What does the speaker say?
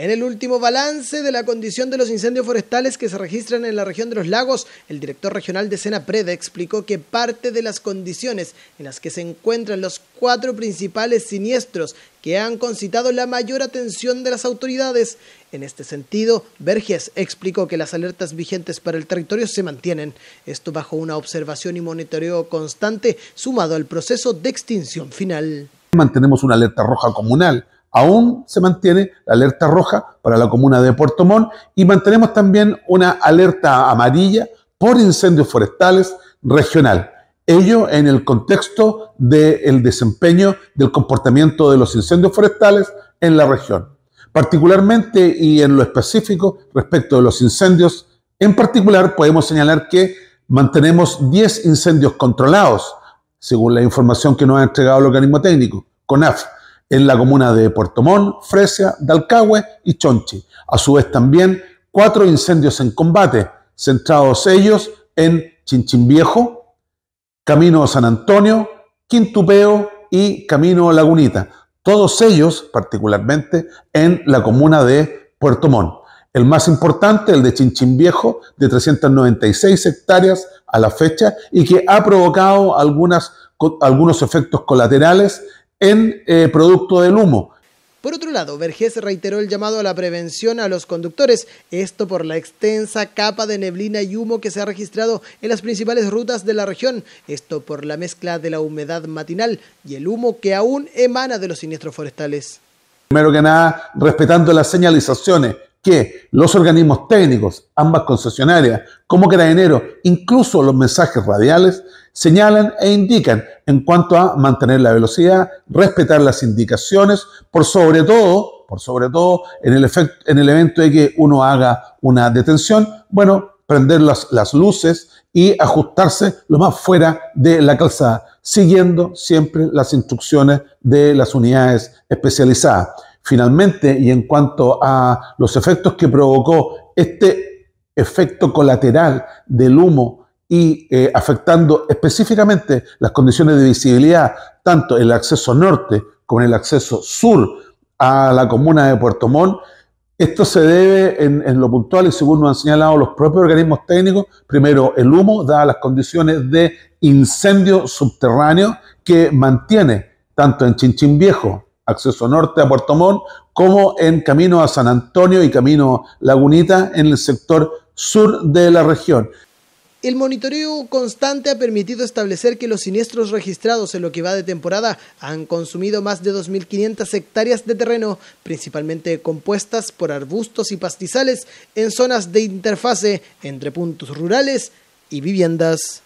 En el último balance de la condición de los incendios forestales que se registran en la región de los lagos, el director regional de Senapreda explicó que parte de las condiciones en las que se encuentran los cuatro principales siniestros que han concitado la mayor atención de las autoridades. En este sentido, Verges explicó que las alertas vigentes para el territorio se mantienen, esto bajo una observación y monitoreo constante sumado al proceso de extinción final. Mantenemos una alerta roja comunal aún se mantiene la alerta roja para la comuna de Puerto Montt y mantenemos también una alerta amarilla por incendios forestales regional. Ello en el contexto del desempeño del comportamiento de los incendios forestales en la región. Particularmente y en lo específico respecto de los incendios, en particular podemos señalar que mantenemos 10 incendios controlados, según la información que nos ha entregado el organismo técnico, CONAF, en la comuna de Puerto Montt, Fresia, Dalcahue y Chonchi. A su vez también cuatro incendios en combate, centrados ellos en Chinchín Viejo, Camino San Antonio, Quintupeo y Camino Lagunita. Todos ellos particularmente en la comuna de Puerto Montt. El más importante, el de Chinchín Viejo, de 396 hectáreas a la fecha y que ha provocado algunos efectos colaterales en eh, producto del humo. Por otro lado, Vergés reiteró el llamado a la prevención a los conductores, esto por la extensa capa de neblina y humo que se ha registrado en las principales rutas de la región, esto por la mezcla de la humedad matinal y el humo que aún emana de los siniestros forestales. Primero que nada, respetando las señalizaciones, que los organismos técnicos, ambas concesionarias, como carabineros, incluso los mensajes radiales, señalan e indican en cuanto a mantener la velocidad, respetar las indicaciones, por sobre todo, por sobre todo en el, en el evento de que uno haga una detención, bueno, prender las luces y ajustarse lo más fuera de la calzada, siguiendo siempre las instrucciones de las unidades especializadas. Finalmente, y en cuanto a los efectos que provocó este efecto colateral del humo y eh, afectando específicamente las condiciones de visibilidad, tanto el acceso norte como el acceso sur a la comuna de Puerto Montt, esto se debe en, en, lo puntual y según nos han señalado los propios organismos técnicos, primero el humo, dadas las condiciones de incendio subterráneo que mantiene tanto en Chinchín Viejo acceso norte a Puerto Montt, como en camino a San Antonio y camino Lagunita en el sector sur de la región. El monitoreo constante ha permitido establecer que los siniestros registrados en lo que va de temporada han consumido más de 2.500 hectáreas de terreno, principalmente compuestas por arbustos y pastizales en zonas de interfase entre puntos rurales y viviendas.